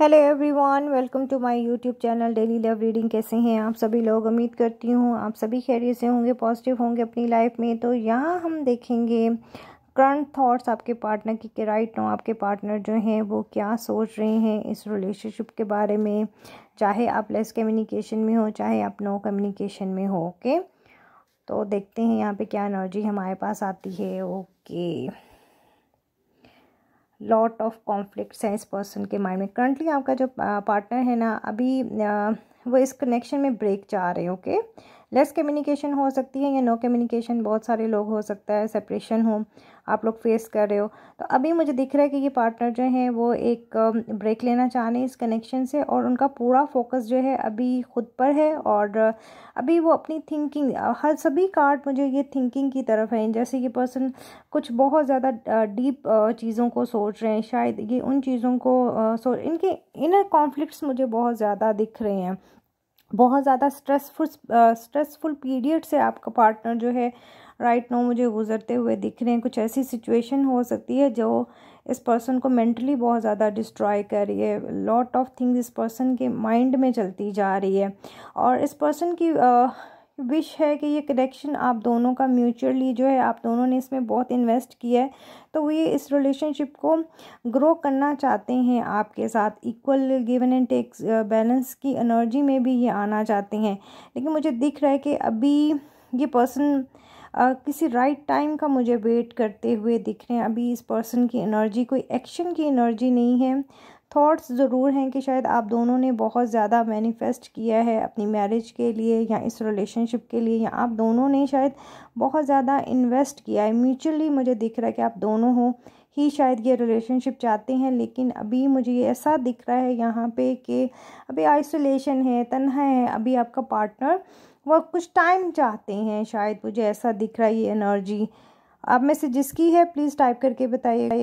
hello everyone welcome to my YouTube channel daily love reading कैसे हैं आप सभी लोग उम्मीद करती हूँ आप सभी खैरियत से होंगे पॉजिटिव होंगे अपनी लाइफ में तो यहाँ हम देखेंगे करंट थॉट्स आपके पार्टनर की कि राइट नो आपके पार्टनर जो हैं वो क्या सोच रहे हैं इस रिलेशनशिप के बारे में चाहे आप लेस कम्युनिकेशन में हो चाहे आप नो कम्युनिकेशन में हो ओके तो देखते हैं यहाँ पर क्या एनर्जी हमारे पास आती है ओके लॉट ऑफ कॉन्फ्लिक्ट हैं इस पर्सन के माइंड में करंटली आपका जो पार्टनर है ना अभी वो इस कनेक्शन में ब्रेक जा रहे हैं ओके लेस कम्युनिकेशन हो सकती है या नो कम्युनिकेशन बहुत सारे लोग हो सकता है सेपरेशन हो आप लोग फेस कर रहे हो तो अभी मुझे दिख रहा है कि ये पार्टनर जो हैं वो एक ब्रेक um, लेना चाह रहे हैं इस कनेक्शन से और उनका पूरा फोकस जो है अभी खुद पर है और uh, अभी वो अपनी थिंकिंग uh, हर सभी कार्ड मुझे ये थिंकिंग की तरफ है जैसे ये पर्सन कुछ बहुत ज़्यादा डीप uh, चीज़ों को सोच रहे हैं शायद ये उन चीज़ों को सोच इनके इनर कॉन्फ्लिक्ट मुझे बहुत ज़्यादा दिख रहे हैं बहुत ज़्यादा स्ट्रेसफुल स्ट्रेसफुल पीरियड से आपका पार्टनर जो है राइट right नो मुझे गुजरते हुए दिख रहे हैं कुछ ऐसी सिचुएशन हो सकती है जो इस पर्सन को मेंटली बहुत ज़्यादा डिस्ट्रॉय कर रही है लॉट ऑफ थिंग्स इस पर्सन के माइंड में चलती जा रही है और इस पर्सन की uh, विश है कि ये कनेक्शन आप दोनों का म्यूचुअली जो है आप दोनों ने इसमें बहुत इन्वेस्ट किया है तो वो ये इस रिलेशनशिप को ग्रो करना चाहते हैं आपके साथ equal given and takes balance की एनर्जी में भी ये आना चाहते हैं लेकिन मुझे दिख रहा है कि अभी ये पर्सन Uh, किसी राइट right टाइम का मुझे वेट करते हुए दिख रहे हैं अभी इस पर्सन की एनर्जी कोई एक्शन की एनर्जी नहीं है थॉट्स ज़रूर हैं कि शायद आप दोनों ने बहुत ज़्यादा मैनिफेस्ट किया है अपनी मैरिज के लिए या इस रिलेशनशिप के लिए या आप दोनों ने शायद बहुत ज़्यादा इन्वेस्ट किया है म्यूचुअली मुझे दिख रहा है कि आप दोनों हो ही शायद ये रिलेशनशिप चाहते हैं लेकिन अभी मुझे ये ऐसा दिख रहा है यहाँ पे कि अभी आइसोलेशन है तनहा है अभी आपका पार्टनर वह कुछ टाइम चाहते हैं शायद मुझे ऐसा दिख रहा है ये एनर्जी आप में से जिसकी है प्लीज़ टाइप करके बताइए